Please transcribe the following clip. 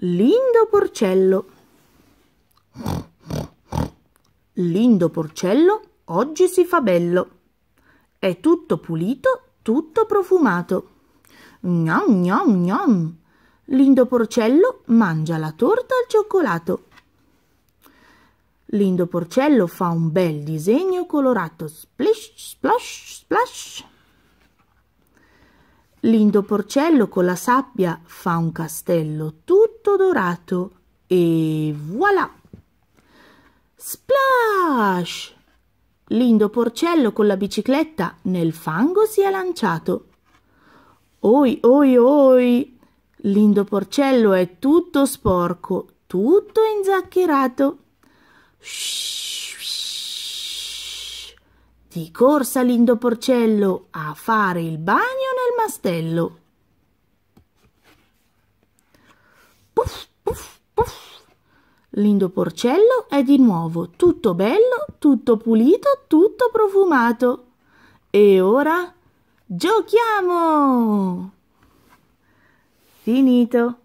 Lindo Porcello. Lindo Porcello oggi si fa bello. È tutto pulito, tutto profumato. Gnom gnom gnom. Lindo Porcello mangia la torta al cioccolato. Lindo Porcello fa un bel disegno colorato. Splish, splash, splash. Lindo Porcello con la sabbia fa un castello tutto tutto dorato e voilà! Splash! Lindo porcello con la bicicletta nel fango si è lanciato. Oi, oi, oi! Lindo porcello è tutto sporco, tutto inzaccherato. Shhh, Di corsa Lindo porcello a fare il bagno nel mastello. Lindo porcello è di nuovo tutto bello, tutto pulito, tutto profumato. E ora giochiamo! Finito.